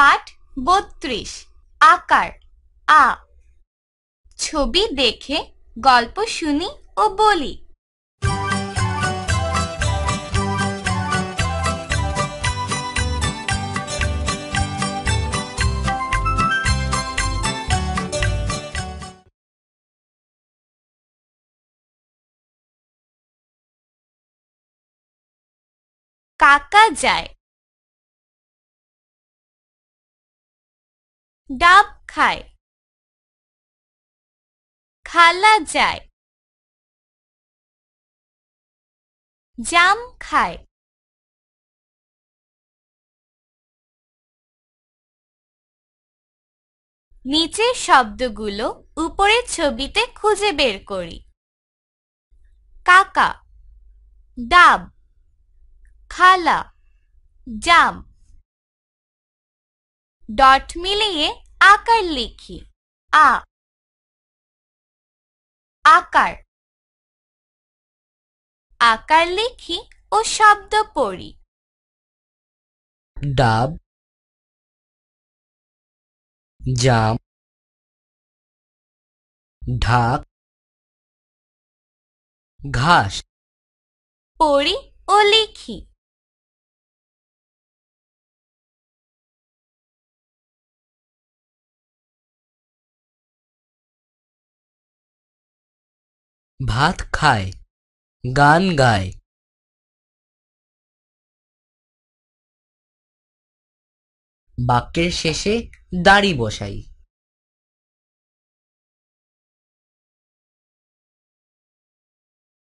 পাঠ বত্রিশ আকার আ ছবি দেখে গল্প শুনি ও বলি কাকা যায় ডাব খায় খালা যায় জাম খায় নিচের শব্দগুলো উপরের ছবিতে খুঁজে বের করি কাকা ডাব খালা জাম ডট মিলিয়ে আকার লিখি আ আকার আকার লিখি ও শব্দ পড়ি ডাব জাম ঢাক ঘাস পড়ি ও লিখি ভাত খায় গান গায় বাক্যের শেষে দাড়ি বসাই